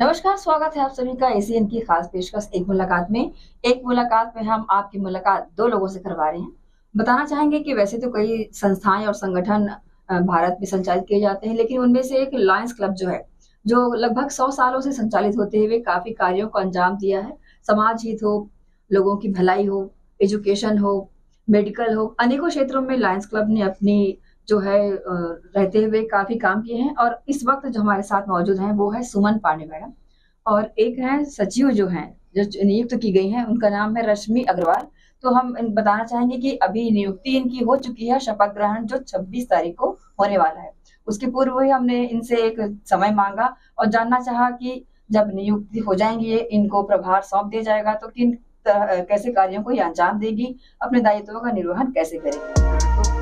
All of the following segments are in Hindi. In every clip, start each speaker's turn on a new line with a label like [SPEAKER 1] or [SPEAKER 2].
[SPEAKER 1] नमस्कार स्वागत है आप सभी का एसीएन की खास पेशकश एक मुलाकात में एक मुलाकात में हम आपकी मुलाकात दो लोगों से करवा रहे हैं बताना चाहेंगे कि वैसे तो कई संस्थाएं और संगठन भारत में संचालित किए जाते हैं लेकिन उनमें से एक लायंस क्लब जो है जो लगभग सौ सालों से संचालित होते हुए काफी कार्यों को अंजाम दिया है समाज हित हो लोगों की भलाई हो एजुकेशन हो मेडिकल हो अनेकों क्षेत्रों में लायंस क्लब ने अपनी जो है रहते हुए काफ़ी काम किए हैं और इस वक्त जो हमारे साथ मौजूद हैं वो है सुमन पांडे मैडम और एक है सचिव जो हैं जो नियुक्त की गई हैं उनका नाम है रश्मि अग्रवाल तो हम बताना चाहेंगे कि अभी नियुक्ति इनकी हो चुकी है शपथ ग्रहण जो 26 तारीख को होने वाला है उसके पूर्व ही हमने इनसे एक समय मांगा और जानना चाहा कि जब नियुक्ति हो जाएंगी ये इनको प्रभार सौंप दिया जाएगा तो किन तरह कैसे कार्यों को ये अंजाम देगी अपने दायित्वों का निर्वहन कैसे करेगी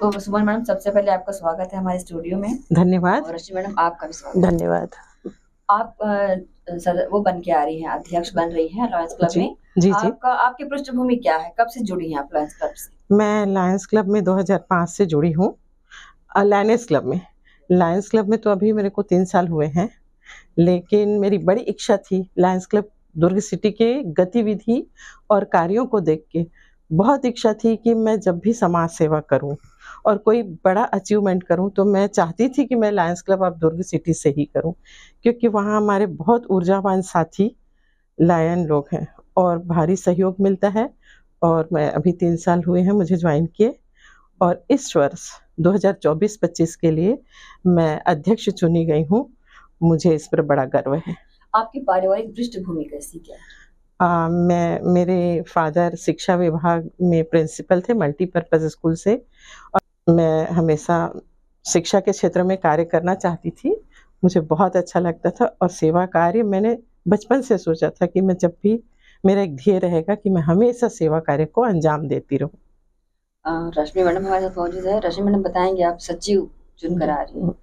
[SPEAKER 1] तो सुमन मैडम सबसे पहले आपका स्वागत है हमारे स्टूडियो में धन्यवाद और रश्मि मैडम आपका भी स्वागत धन्यवाद आप सदर वो बन के आ रही हैं अध्यक्ष बन रही हैं लॉयंस क्लब जी, में जी जी आपका आपकी पृष्ठभूमि क्या है कब से जुड़ी हैं आप लॉयंस क्लब से
[SPEAKER 2] मैं लायंस क्लब में 2005 से जुड़ी हूँ लायंस क्लब में लायंस क्लब में तो अभी मेरे को तीन साल हुए हैं लेकिन मेरी बड़ी इच्छा थी लायंस क्लब दुर्ग सिटी के गतिविधि और कार्यों को देख के बहुत इच्छा थी कि मैं जब भी समाज सेवा करूं और कोई बड़ा अचीवमेंट करूं तो मैं चाहती थी कि मैं Lions club of Durg city से ही करूं क्योंकि वहां हमारे बहुत ऊर्जावान साथी लायन लोग हैं और भारी सहयोग मिलता है और मैं अभी तीन साल हुए हैं मुझे ज्वाइन किए और इस वर्ष 2024-25 के लिए मैं अध्यक्ष चुनी गई हूँ मुझे इस पर बड़ा गर्व है
[SPEAKER 1] आपकी पारिवारिक पृष्ठभूमि कैसी क्या
[SPEAKER 2] आ, मैं मेरे फादर शिक्षा विभाग में प्रिंसिपल थे मल्टीपर्पज़ स्कूल से और मैं हमेशा शिक्षा के क्षेत्र में कार्य करना चाहती थी मुझे बहुत अच्छा लगता था और सेवा कार्य मैंने बचपन से सोचा था कि मैं जब भी मेरा एक ध्येय रहेगा कि मैं हमेशा सेवा कार्य को अंजाम देती
[SPEAKER 1] रहूँ रश्मि मैडम हमारे साथ मौजूद है रश्मि मैडम बताएंगे आप सचिव चुनकर आ रही हम्म।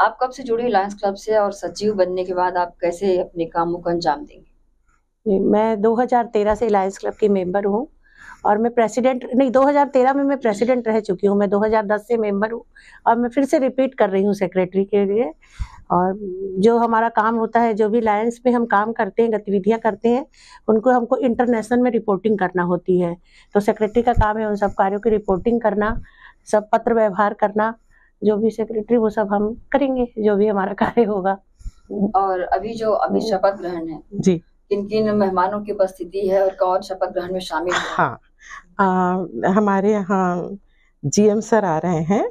[SPEAKER 1] आप कब से जुड़ी लायंस क्लब से और सचिव बनने के बाद आप कैसे अपने कामों को अंजाम
[SPEAKER 3] देंगे मैं 2013 से लायंस क्लब की मेंबर हूँ और मैं प्रेसिडेंट नहीं 2013 में मैं प्रेसिडेंट रह चुकी हूँ मैं 2010 से मेंबर हूँ और मैं फिर से रिपीट कर रही हूँ सेक्रेटरी के लिए और जो हमारा काम होता है जो भी लायंस में हम काम करते हैं गतिविधियाँ करते हैं उनको हमको इंटरनेशनल में रिपोर्टिंग करना होती है तो सेक्रेटरी का काम है उन सब कार्यों की रिपोर्टिंग करना सब पत्र व्यवहार करना जो भी सेक्रेटरी वो सब हम
[SPEAKER 1] करेंगे जो भी हमारा कार्य होगा और अभी जो अभी शपथ ग्रहण है जी किन किन मेहमानों की उपस्थिति है और कौन शपथ ग्रहण में शामिल हाँ
[SPEAKER 2] हमारे यहाँ जीएम सर आ रहे हैं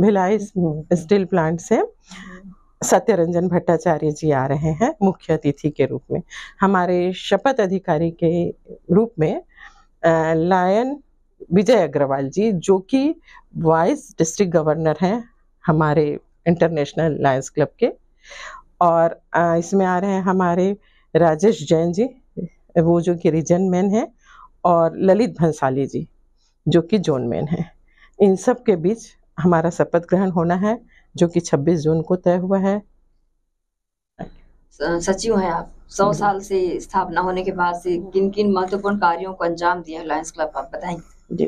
[SPEAKER 2] भिलाई स्टील प्लांट से सत्यरंजन भट्टाचार्य जी आ रहे हैं मुख्य अतिथि के रूप में हमारे शपथ अधिकारी के रूप में लायन विजय अग्रवाल जी जो कि वाइस डिस्ट्रिक्ट गवर्नर हैं हमारे इंटरनेशनल लायंस क्लब के और इसमें आ रहे हैं हमारे राजेश जैन जी वो जो गिरिजन मैन है और ललित भंसाली जी जो कि जोन मैन है इन सब के बीच हमारा शपथ ग्रहण होना है जो कि 26 जून को तय हुआ है
[SPEAKER 1] सचिव हैं आप सौ साल से स्थापना होने के बाद से किन किन महत्वपूर्ण कार्यों को अंजाम दिया लायंस क्लब आप बताएंगे
[SPEAKER 3] जी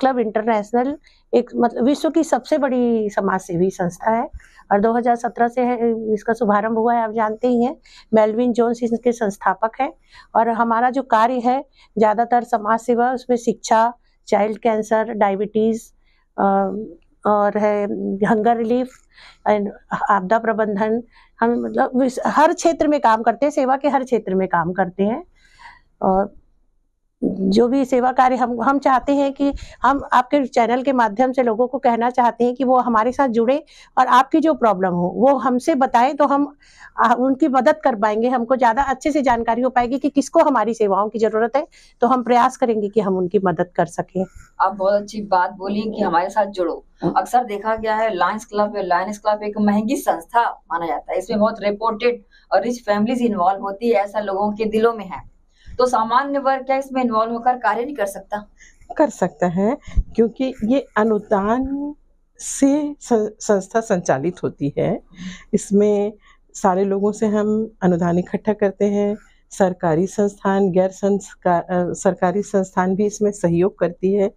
[SPEAKER 3] क्लब इंटरनेशनल एक मतलब विश्व की सबसे बड़ी समाज सेवी संस्था है और 2017 से है, इसका शुभारंभ हुआ है आप जानते ही हैं मेलविन जोन्स इसके संस्थापक हैं और हमारा जो कार्य है ज़्यादातर समाज सेवा उसमें शिक्षा चाइल्ड कैंसर डायबिटीज़ और है हंगर रिलीफ एंड आपदा प्रबंधन हम मतलब हर क्षेत्र में काम करते हैं सेवा के हर क्षेत्र में काम करते हैं और जो भी सेवा कार्य हम हम चाहते हैं कि हम आपके चैनल के माध्यम से लोगों को कहना चाहते हैं कि वो हमारे साथ जुड़े और आपकी जो प्रॉब्लम हो वो हमसे बताएं तो हम उनकी मदद कर पाएंगे हमको ज़्यादा अच्छे से जानकारी हो पाएगी कि किसको हमारी सेवाओं की ज़रूरत है तो हम प्रयास करेंगे कि हम उनकी मदद कर सके आप
[SPEAKER 1] बहुत अच्छी बात बोली कि हमारे साथ जुड़ो अक्सर देखा गया है लायंस क्लब लायंस क्लब एक महंगी संस्था माना जाता है इसमें बहुत रिपोर्टेड और रिच फैमिलीज इन्वॉल्व होती है ऐसा लोगों के दिलों में है तो सामान्य वर्ग क्या इसमें इन्वॉल्व होकर कार्य नहीं कर सकता
[SPEAKER 2] कर सकता है क्योंकि ये अनुदान से संस्था संचालित होती है इसमें सारे लोगों से हम अनुदान इकट्ठा करते हैं सरकारी संस्थान गैर संस्कार सरकारी संस्थान भी इसमें सहयोग करती है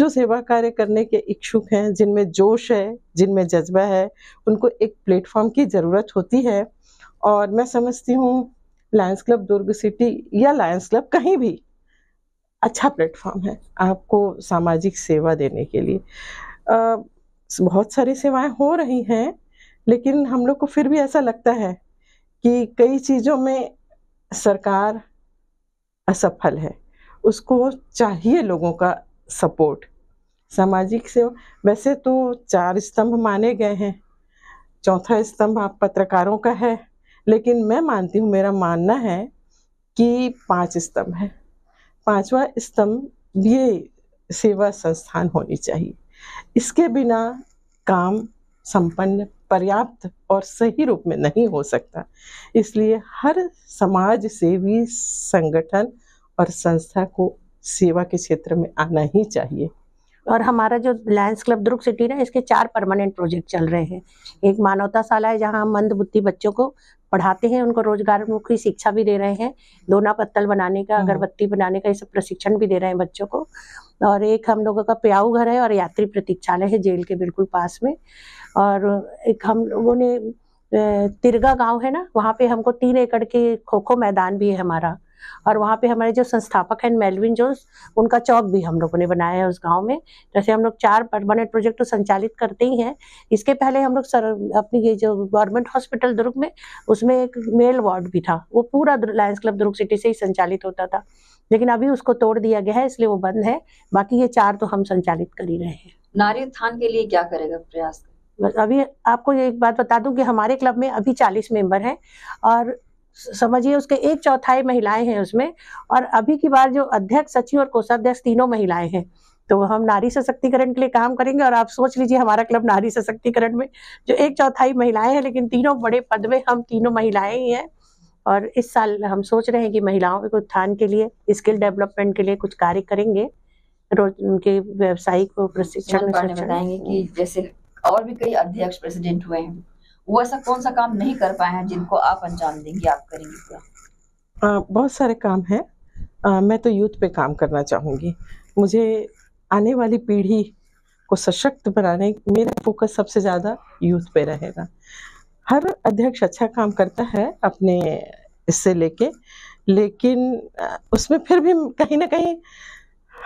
[SPEAKER 2] जो सेवा कार्य करने के इच्छुक हैं जिनमें जोश है जिनमें जज्बा है उनको एक प्लेटफॉर्म की ज़रूरत होती है और मैं समझती हूँ लायंस क्लब दुर्ग सिटी या लायंस क्लब कहीं भी अच्छा प्लेटफॉर्म है आपको सामाजिक सेवा देने के लिए आ, बहुत सारी सेवाएं हो रही हैं लेकिन हम लोग को फिर भी ऐसा लगता है कि कई चीज़ों में सरकार असफल है उसको चाहिए लोगों का सपोर्ट सामाजिक सेवा वैसे तो चार स्तंभ माने गए हैं चौथा स्तंभ आप पत्रकारों का है लेकिन मैं मानती हूँ मेरा मानना है कि पांच स्तंभ है पांचवा स्तंभ ये सेवा संस्थान होनी चाहिए इसके बिना काम संपन्न पर्याप्त और सही रूप में नहीं हो सकता इसलिए हर समाज सेवी संगठन और संस्था को सेवा के क्षेत्र में आना ही चाहिए
[SPEAKER 3] और हमारा जो लायंस क्लब दुर्ग सिटी ना इसके चार परमानेंट प्रोजेक्ट चल रहे हैं एक मानवता शाला है जहाँ हम मंद बुद्धि बच्चों को पढ़ाते हैं उनको रोजगार मुखी शिक्षा भी दे रहे हैं दोना पत्तल बनाने का हम्म। अगरबत्ती बनाने का ये सब प्रशिक्षण भी दे रहे हैं बच्चों को और एक हम लोगों का प्याऊ घर है और यात्री प्रतीक्षालय है जेल के बिल्कुल पास में और एक हम लोगों ने तिरगा गांव है ना वहाँ पे हमको तीन एकड़ के खो खो मैदान भी है हमारा और वहाँ पे हमारे जो संस्थापक हैं मेलविन जोन्स उनका चौक भी हम लोगों ने बनाया है उस गांव में जैसे हम लोग चार परमानेंट प्रोजेक्ट तो संचालित करते ही हैं इसके पहले हम लोग सर अपनी ये जो गवर्नमेंट हॉस्पिटल दुर्ग में उसमें एक मेल वार्ड भी था वो पूरा लायंस क्लब दुर्ग सिटी से ही संचालित होता था लेकिन अभी उसको तोड़ दिया गया है इसलिए वो बंद है बाकी ये चार तो हम संचालित कर ही रहे हैं
[SPEAKER 1] नारी उत्थान के लिए क्या करेगा प्रयास
[SPEAKER 3] अभी आपको ये एक बात बता दूं कि हमारे क्लब में अभी 40 मेंबर हैं और समझिए उसके एक चौथाई महिलाएं हैं उसमें और अभी की बार जो अध्यक्ष सचिव और कोषाध्यक्ष तीनों महिलाएं हैं तो हम नारी सशक्तिकरण के लिए काम करेंगे और आप सोच लीजिए हमारा क्लब नारी सशक्तिकरण में जो एक चौथाई महिलाएं हैं लेकिन तीनों बड़े पद में हम तीनों महिलाएं ही हैं और इस साल हम सोच रहे हैं कि महिलाओं के उत्थान के लिए स्किल डेवलपमेंट के लिए कुछ कार्य करेंगे रोज उनके व्यवसायिक प्रशिक्षण बताएंगे
[SPEAKER 1] कि जैसे और भी कई अध्यक्ष प्रेसिडेंट हुए हैं वो ऐसा कौन सा काम नहीं कर पाए हैं जिनको आप अंजाम देंगे आप करेंगी
[SPEAKER 2] पूरा बहुत सारे काम हैं मैं तो यूथ पे काम करना चाहूँगी मुझे आने वाली पीढ़ी को सशक्त बनाने मेरा फोकस सबसे ज़्यादा यूथ पे रहेगा हर अध्यक्ष अच्छा काम करता है अपने इससे लेके लेकिन उसमें फिर भी कहीं ना कहीं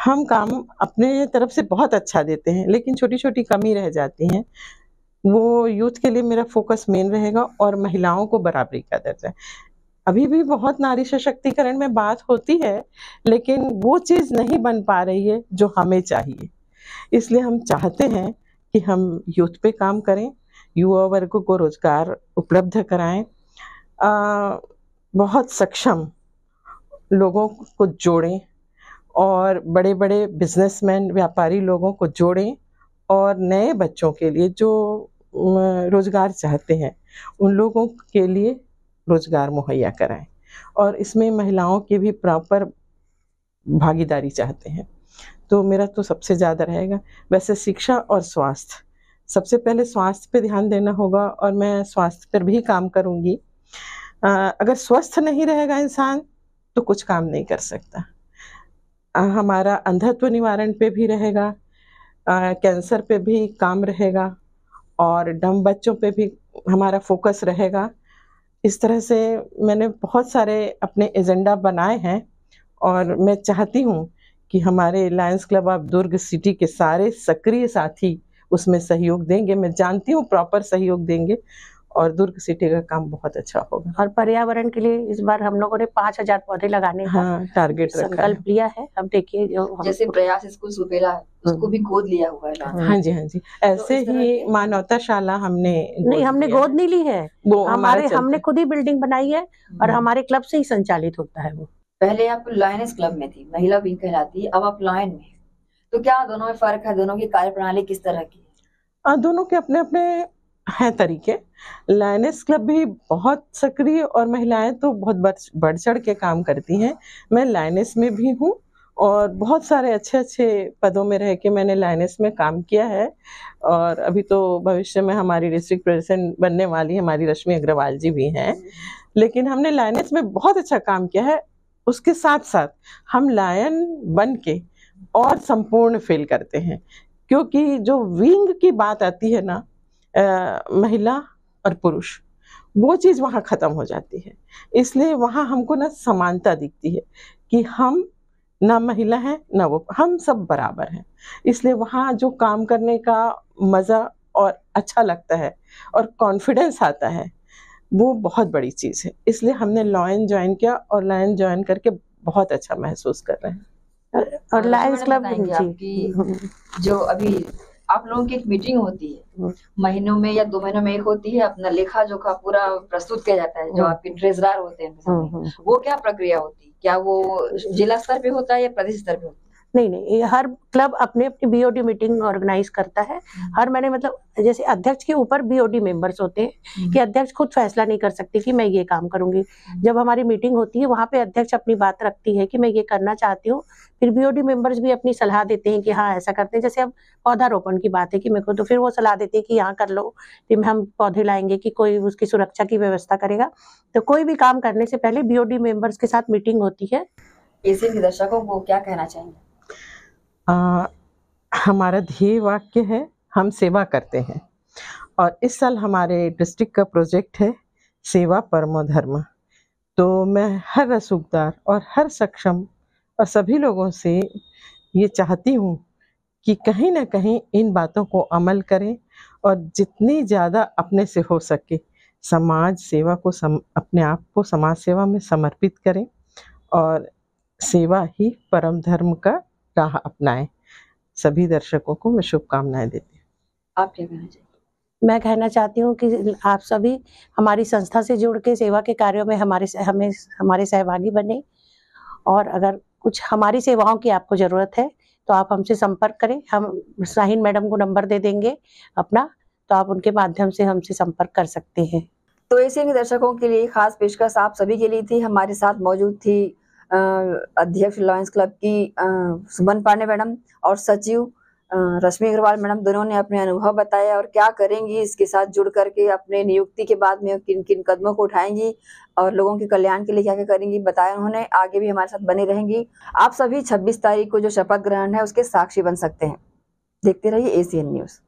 [SPEAKER 2] हम काम अपने तरफ से बहुत अच्छा देते हैं लेकिन छोटी छोटी कमी रह जाती हैं वो यूथ के लिए मेरा फोकस मेन रहेगा और महिलाओं को बराबरी का दर्जा अभी भी बहुत नारी सशक्तिकरण में बात होती है लेकिन वो चीज़ नहीं बन पा रही है जो हमें चाहिए इसलिए हम चाहते हैं कि हम यूथ पे काम करें युवा वर्ग को रोजगार उपलब्ध कराएं आ, बहुत सक्षम लोगों को जोड़ें और बड़े बड़े बिजनेसमैन व्यापारी लोगों को जोड़ें और नए बच्चों के लिए जो रोज़गार चाहते हैं उन लोगों के लिए रोज़गार मुहैया कराएं और इसमें महिलाओं की भी प्रॉपर भागीदारी चाहते हैं तो मेरा तो सबसे ज़्यादा रहेगा वैसे शिक्षा और स्वास्थ्य सबसे पहले स्वास्थ्य पे ध्यान देना होगा और मैं स्वास्थ्य पर भी काम करूँगी अगर स्वस्थ नहीं रहेगा इंसान तो कुछ काम नहीं कर सकता आ, हमारा अंधत्व निवारण पे भी रहेगा कैंसर पे भी काम रहेगा और डम बच्चों पे भी हमारा फोकस रहेगा इस तरह से मैंने बहुत सारे अपने एजेंडा बनाए हैं और मैं चाहती हूँ कि हमारे Lions club of Durg city के सारे सक्रिय साथी उसमें सहयोग देंगे मैं जानती हूँ प्रॉपर सहयोग देंगे और दुर्ग सिटी का काम बहुत अच्छा होगा
[SPEAKER 3] और पर्यावरण के लिए इस बार हम लोगों ने पांच हजार पौधे लगाने का हाँ,
[SPEAKER 2] टारगेट संकल्प
[SPEAKER 1] लिया है अब देखिए जैसे प्रयास स्कूल सुपेला उसको भी गोद लिया हुआ है हाँ, हाँ जी हाँ
[SPEAKER 2] जी तो ऐसे तो ही मानवता शाला हमने नहीं हमने गोद नहीं ली है हमारे हमने
[SPEAKER 3] खुद ही बिल्डिंग बनाई है और हाँ। हमारे क्लब से ही संचालित होता है वो
[SPEAKER 1] पहले आप लायनेस क्लब में थी महिला विंग कहलाती अब आप लॉयन में तो क्या दोनों में फर्क है दोनों की कार्य प्रणाली किस तरह की
[SPEAKER 2] दोनों के अपने अपने हैं तरीके लायनेस क्लब भी बहुत सक्रिय और महिलाएं तो बहुत बढ़ चढ़ के काम करती हैं मैं लायनेस में भी हूँ और बहुत सारे अच्छे अच्छे पदों में रह के मैंने लायनेस में काम किया है और अभी तो भविष्य में हमारी डिस्ट्रिक्ट प्रेसिडेंट बनने वाली हमारी रश्मि अग्रवाल जी भी हैं लेकिन हमने लायनेस में बहुत अच्छा काम किया है उसके साथ साथ हम लायन बन के और संपूर्ण फील करते हैं क्योंकि जो विंग की बात आती है ना महिला और पुरुष वो चीज़ वहाँ ख़त्म हो जाती है इसलिए वहाँ हमको ना समानता दिखती है कि हम ना महिला है ना वो हम सब बराबर हैं इसलिए वहाँ जो काम करने का मज़ा और अच्छा लगता है और कॉन्फिडेंस आता है वो बहुत बड़ी चीज़ है इसलिए हमने लॉयन ज्वाइन किया और लॉयन ज्वाइन करके बहुत अच्छा महसूस कर
[SPEAKER 1] रहे हैं और लायंस क्लब जो अभी आप लोगों की एक मीटिंग होती है हाँ। महीनों में या दो महीनों में एक होती है अपना लेखा जोखा पूरा प्रस्तुत किया जाता है जो हाँ। आपके ट्रेजरार होते हैं हाँ, वो क्या प्रक्रिया होती है क्या वो जिला स्तर पे होता है या प्रदेश स्तर पे होता है
[SPEAKER 3] नहीं नहीं हर क्लब अपने अपनी बीओडी मीटिंग ऑर्गेनाइज करता है हम्म। हर मैंने मतलब जैसे अध्यक्ष के ऊपर बीओडी मेंबर्स होते हैं हम्म। कि अध्यक्ष खुद फैसला नहीं कर सकते कि मैं ये काम करूंगी हम्म। जब हमारी मीटिंग होती है वहाँ पे अध्यक्ष अपनी बात रखती है कि मैं ये करना चाहती हूँ फिर बीओडी मेंबर्स भी अपनी सलाह देते हैं कि हाँ ऐसा करते हैं जैसे अब पौधारोपण की बात है कि मेरे को तो फिर वो सलाह देते हैं कि यहाँ कर लो फिर हम पौधे लाएंगे कि कोई उसकी सुरक्षा की व्यवस्था करेगा तो कोई भी काम करने से पहले बीओडी मेंबर्स के साथ मीटिंग होती है इसी दर्शकों
[SPEAKER 1] को क्या कहना चाहिए
[SPEAKER 2] आ, हमारा ध्येय वाक्य है हम सेवा करते हैं और इस साल हमारे डिस्ट्रिक्ट का प्रोजेक्ट है सेवा परमो धर्म तो मैं हर रसूखदार और हर सक्षम और सभी लोगों से ये चाहती हूँ कि कहीं ना कहीं इन बातों को अमल करें और जितनी ज़्यादा अपने से हो सके समाज सेवा को सम अपने आप को समाज सेवा में समर्पित करें और सेवा ही परम धर्म का तरीका अपनाएं सभी दर्शकों को मैं शुभकामनाएं देती
[SPEAKER 1] हूँ आप क्या कहना चाहिए
[SPEAKER 3] मैं कहना चाहती हूँ कि आप सभी हमारी संस्था से जुड़ के सेवा के कार्यों में हमारे हमें हमारे सहभागी बने और अगर कुछ हमारी सेवाओं की आपको ज़रूरत है तो आप हमसे संपर्क करें हम साहिन मैडम को नंबर दे देंगे अपना तो आप उनके माध्यम से हमसे संपर्क कर सकते हैं
[SPEAKER 1] तो ऐसे ही दर्शकों के लिए खास पेशकश आप सभी के लिए थी हमारे साथ मौजूद थी अध्यक्ष लॉयंस क्लब की सुमन पांडे मैडम और सचिव रश्मि अग्रवाल मैडम दोनों ने अपने अनुभव बताया और क्या करेंगी इसके साथ जुड़ करके अपने नियुक्ति के बाद में किन किन कदमों को उठाएंगी और लोगों के कल्याण के लिए क्या क्या करेंगी बताया उन्होंने आगे भी हमारे साथ बनी रहेंगी आप सभी 26 तारीख को जो शपथ ग्रहण है उसके साक्षी बन सकते हैं देखते रहिए एशियन न्यूज़